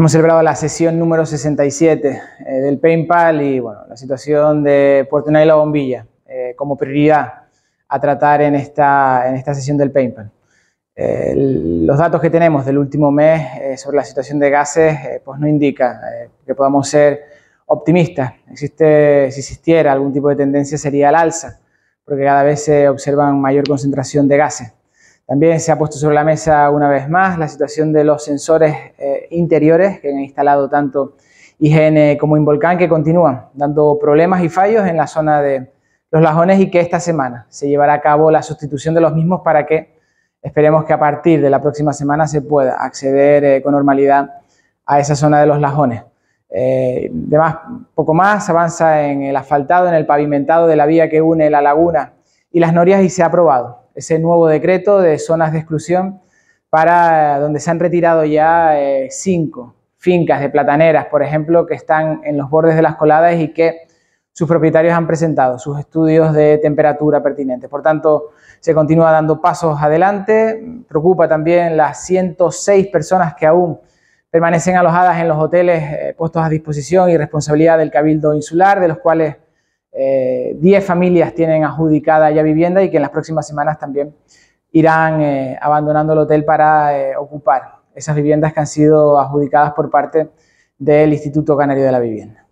Hemos celebrado la sesión número 67 eh, del Painpal y bueno, la situación de Puerto Nuevo y la Bombilla eh, como prioridad a tratar en esta, en esta sesión del Painpal. Eh, los datos que tenemos del último mes sobre la situación de gases pues no indica que podamos ser optimistas. Existe, si existiera algún tipo de tendencia sería al alza, porque cada vez se observa mayor concentración de gases. También se ha puesto sobre la mesa una vez más la situación de los sensores eh, interiores que han instalado tanto IGN como Involcán que continúan dando problemas y fallos en la zona de los lajones y que esta semana se llevará a cabo la sustitución de los mismos para que esperemos que a partir de la próxima semana se pueda acceder eh, con normalidad a esa zona de los lajones. Eh, más, poco más avanza en el asfaltado, en el pavimentado de la vía que une la laguna y las norias y se ha aprobado ese nuevo decreto de zonas de exclusión para donde se han retirado ya eh, cinco fincas de plataneras, por ejemplo, que están en los bordes de las coladas y que sus propietarios han presentado sus estudios de temperatura pertinentes. Por tanto, se continúa dando pasos adelante. Preocupa también las 106 personas que aún permanecen alojadas en los hoteles eh, puestos a disposición y responsabilidad del Cabildo Insular, de los cuales eh, 10 familias tienen adjudicada ya vivienda y que en las próximas semanas también irán eh, abandonando el hotel para eh, ocupar esas viviendas que han sido adjudicadas por parte del Instituto Canario de la Vivienda.